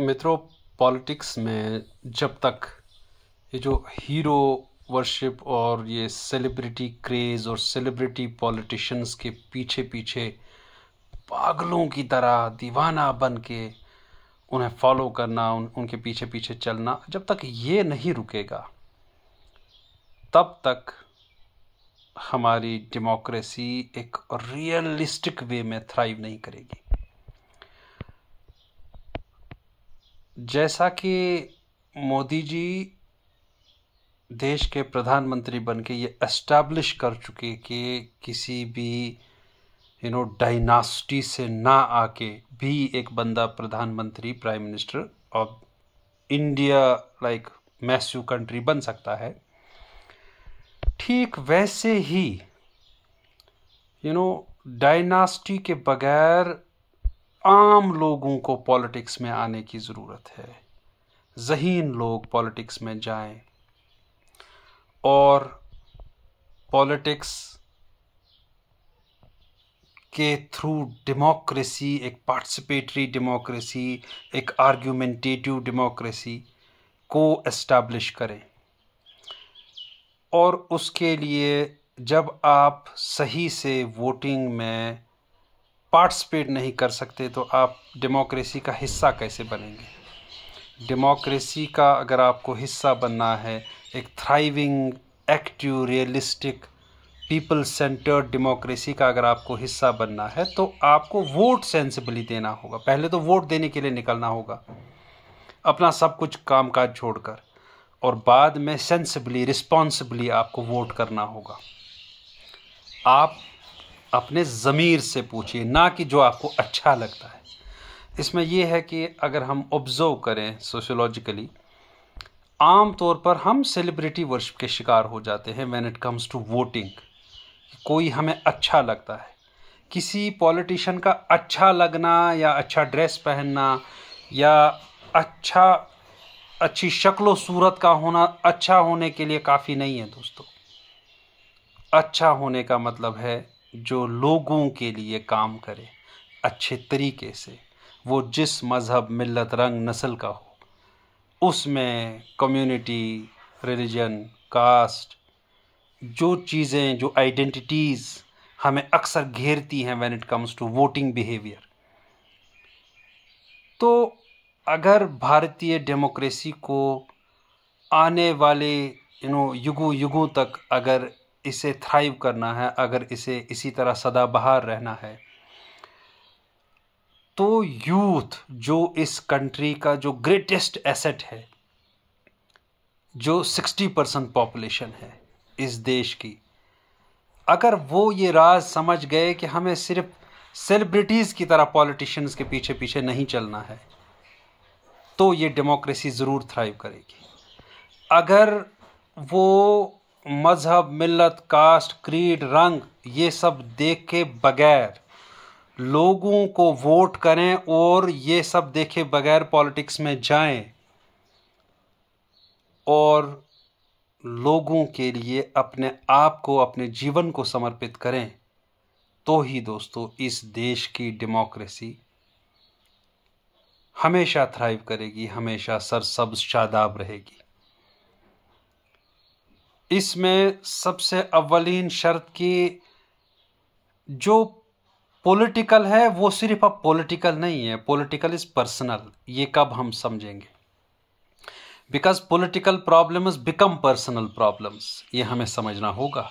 मित्रों पॉलिटिक्स में जब तक ये जो हीरो वर्शिप और ये सेलिब्रिटी क्रेज़ और सेलिब्रिटी पॉलिटिशन्स के पीछे पीछे पागलों की तरह दीवाना बन के उन्हें फॉलो करना उन, उनके पीछे पीछे चलना जब तक ये नहीं रुकेगा तब तक हमारी डेमोक्रेसी एक रियलिस्टिक वे में थ्राइव नहीं करेगी जैसा कि मोदी जी देश के प्रधानमंत्री बन के ये एस्टैब्लिश कर चुके कि किसी भी यू नो डायनास्टी से ना आके भी एक बंदा प्रधानमंत्री prime minister of India like मैस्यू कंट्री बन सकता है ठीक वैसे ही यू नो डायनास्टी के बगैर आम लोगों को पॉलिटिक्स में आने की ज़रूरत है जहीन लोग पॉलिटिक्स में जाएं और पॉलिटिक्स के थ्रू डेमोक्रेसी एक पार्टिसिपेटरी डेमोक्रेसी एक आर्ग्यूमेंटेटिव डेमोक्रेसी को एस्टैब्लिश करें और उसके लिए जब आप सही से वोटिंग में पार्टिसिपेट नहीं कर सकते तो आप डेमोक्रेसी का हिस्सा कैसे बनेंगे डेमोक्रेसी का अगर आपको हिस्सा बनना है एक thriving active realistic people centred democracy का अगर आपको हिस्सा बनना है तो आपको वोट सेंसिबली देना होगा पहले तो वोट देने के लिए निकलना होगा अपना सब कुछ काम काज छोड़कर और बाद में सेंसिबली रिस्पॉन्सिबली आपको वोट करना होगा आप अपने ज़मीर से पूछिए ना कि जो आपको अच्छा लगता है इसमें यह है कि अगर हम ऑब्ज़र्व करें सोशोलॉजिकली आम तौर पर हम सेलिब्रिटी वर्शिप के शिकार हो जाते हैं when it comes to voting कोई हमें अच्छा लगता है किसी पॉलिटिशियन का अच्छा लगना या अच्छा ड्रेस पहनना या अच्छा अच्छी शक्लो सूरत का होना अच्छा होने के लिए काफ़ी नहीं है दोस्तों अच्छा होने का मतलब है जो लोगों के लिए काम करे अच्छे तरीके से वो जिस मज़हब मिलत रंग नस्ल का हो उसमें कम्युनिटी रिलीजन कास्ट जो चीज़ें जो आइडेंटिटीज़ हमें अक्सर घेरती हैं when it comes to voting behaviour तो अगर भारतीय डेमोक्रेसी को आने वाले यू नो युगों युगों तक अगर इसे थ्राइव करना है अगर इसे इसी तरह सदाबहार रहना है तो यूथ जो इस कंट्री का जो ग्रेटेस्ट एसेट है जो 60 परसेंट पॉपुलेशन है इस देश की अगर वो ये राज समझ गए कि हमें सिर्फ सेलिब्रिटीज़ की तरह पॉलिटिशियंस के पीछे पीछे नहीं चलना है तो ये डेमोक्रेसी ज़रूर थ्राइव करेगी अगर वो मज़हब मिलत कास्ट क्रीड रंग ये सब देखे बगैर लोगों को वोट करें और ये सब देखे बगैर पॉलिटिक्स में जाएं और लोगों के लिए अपने आप को अपने जीवन को समर्पित करें तो ही दोस्तों इस देश की डेमोक्रेसी हमेशा थ्राइव करेगी हमेशा सरसब्ज शादाब रहेगी इसमें सबसे अवलिन शर्त की जो पॉलिटिकल है वो सिर्फ अब पॉलिटिकल नहीं है पॉलिटिकल इज़ पर्सनल ये कब हम समझेंगे because political problems become personal problems ये हमें समझना होगा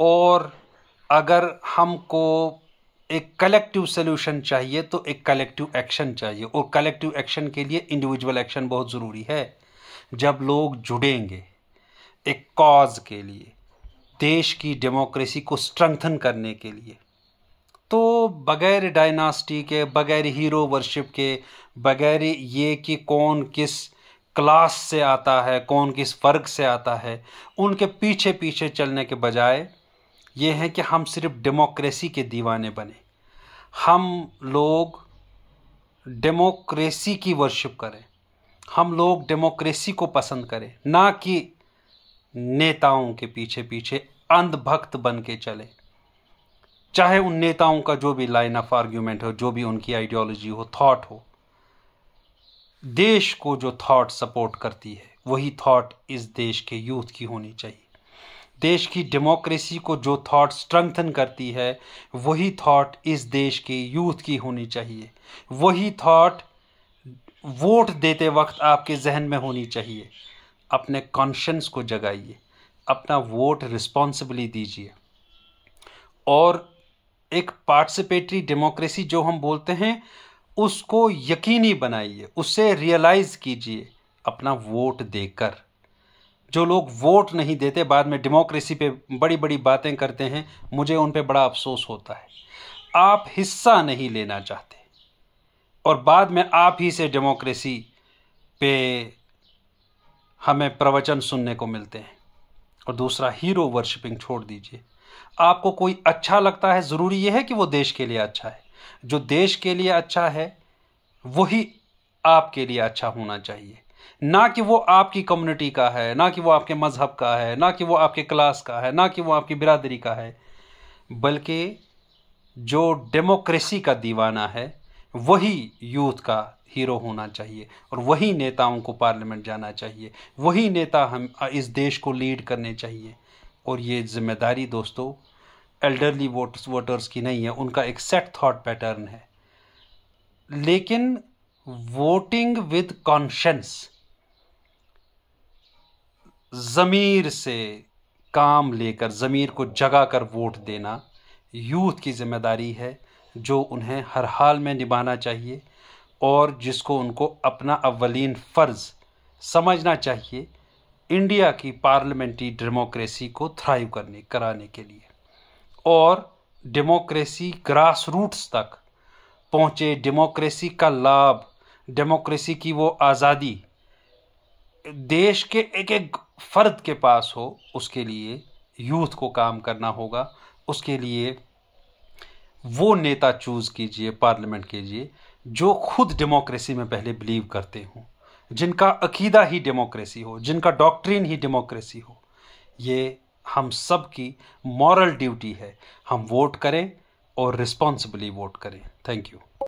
और अगर हमको एक कलेक्टिव सोल्यूशन चाहिए तो एक कलेक्टिव एक्शन चाहिए और कलेक्टिव एक्शन के लिए इंडिविजुअल एक्शन बहुत ज़रूरी है जब लोग जुड़ेंगे एक कॉज के लिए देश की डेमोक्रेसी को स्ट्रेंथन करने के लिए तो बगैर डायनास्टी के बगैर हीरो वर्शिप के बगैर ये कि कौन किस क्लास से आता है कौन किस वर्ग से आता है उनके पीछे पीछे चलने के बजाय ये है कि हम सिर्फ डेमोक्रेसी के दीवाने बने हम लोग डेमोक्रेसी की वर्शिप करें हम लोग डेमोक्रेसी को पसंद करें ना कि नेताओं के पीछे पीछे अंधभक्त बन के चले चाहे उन नेताओं का जो भी लाइन ऑफ आर्ग्यूमेंट हो जो भी उनकी आइडियोलॉजी हो थॉट हो देश को जो थॉट सपोर्ट करती है वही थॉट इस देश के यूथ की होनी चाहिए देश की डेमोक्रेसी को जो थॉट स्ट्रेंथन करती है वही थॉट इस देश के यूथ की होनी चाहिए वही थॉट वोट देते वक्त आपके जहन में होनी चाहिए अपने कॉन्शंस को जगाइए अपना वोट रिस्पॉन्सिबली दीजिए और एक पार्टिसिपेटरी डेमोक्रेसी जो हम बोलते हैं उसको यकीनी बनाइए उससे रियलाइज़ कीजिए अपना वोट देकर जो लोग वोट नहीं देते बाद में डेमोक्रेसी पे बड़ी बड़ी बातें करते हैं मुझे उन पे बड़ा अफसोस होता है आप हिस्सा नहीं लेना चाहते और बाद में आप ही से डेमोक्रेसी पे हमें प्रवचन सुनने को मिलते हैं और दूसरा हीरो वर्शिपिंग छोड़ दीजिए आपको कोई अच्छा लगता है ज़रूरी यह है कि वो देश के लिए अच्छा है जो देश के लिए अच्छा है वही आपके लिए अच्छा होना चाहिए ना कि वो आपकी कम्युनिटी का है ना कि वो आपके मज़हब का है ना कि वो आपके क्लास का है ना कि वो आपकी बिरादरी का है बल्कि जो डेमोक्रेसी का दीवाना है वही यूथ का हीरो होना चाहिए और वही नेताओं को पार्लियामेंट जाना चाहिए वही नेता हम इस देश को लीड करने चाहिए और ये जिम्मेदारी दोस्तों एल्डरली वोटर्स वोटर्स की नहीं है उनका एक सेट थॉट पैटर्न है लेकिन वोटिंग विद कॉन्शंस ज़मीर से काम लेकर ज़मीर को जगा कर वोट देना यूथ की जिम्मेदारी है जो उन्हें हर हाल में निभाना चाहिए और जिसको उनको अपना अवलिन फ़र्ज़ समझना चाहिए इंडिया की पार्लियामेंट्री डेमोक्रेसी को थ्राइव करने कराने के लिए और डेमोक्रेसी ग्रास रूट्स तक पहुँचे डेमोक्रेसी का लाभ डेमोक्रेसी की वो आज़ादी देश के एक एक फ़र्द के पास हो उसके लिए यूथ को काम करना होगा उसके लिए वो नेता चूज़ कीजिए पार्लियामेंट के लिए जो खुद डेमोक्रेसी में पहले बिलीव करते हों जिनका अकीदा ही डेमोक्रेसी हो जिनका डॉक्ट्रिन ही डेमोक्रेसी हो ये हम सब की मॉरल ड्यूटी है हम वोट करें और रिस्पॉन्सिबली वोट करें थैंक यू